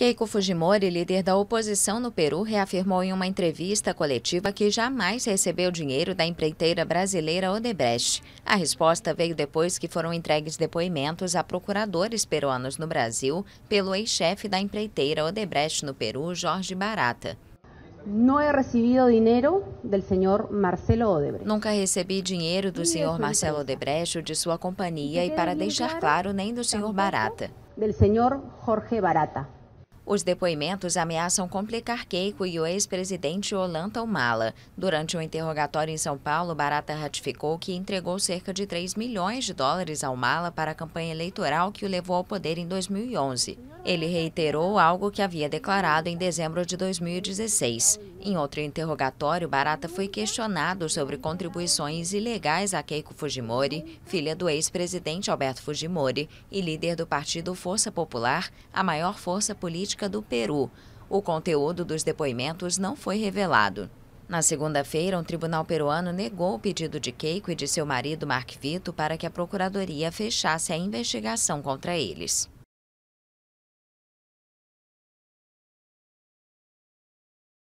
Keiko Fujimori, líder da oposição no Peru, reafirmou em uma entrevista coletiva que jamais recebeu dinheiro da empreiteira brasileira Odebrecht. A resposta veio depois que foram entregues depoimentos a procuradores peruanos no Brasil pelo ex-chefe da empreiteira Odebrecht no Peru, Jorge Barata. Não dinheiro do senhor Marcelo Odebrecht. Nunca recebi dinheiro do senhor Marcelo Odebrecht ou de sua companhia e, para deixar claro, nem do senhor Barata. Do senhor Jorge Barata. Os depoimentos ameaçam complicar Keiko e o ex-presidente Olanta Humala. Durante um interrogatório em São Paulo, Barata ratificou que entregou cerca de 3 milhões de dólares ao Mala para a campanha eleitoral que o levou ao poder em 2011. Ele reiterou algo que havia declarado em dezembro de 2016. Em outro interrogatório, Barata foi questionado sobre contribuições ilegais a Keiko Fujimori, filha do ex-presidente Alberto Fujimori e líder do partido Força Popular, a maior força política política do Peru. O conteúdo dos depoimentos não foi revelado. Na segunda-feira, um tribunal peruano negou o pedido de Keiko e de seu marido Mark Vito para que a procuradoria fechasse a investigação contra eles.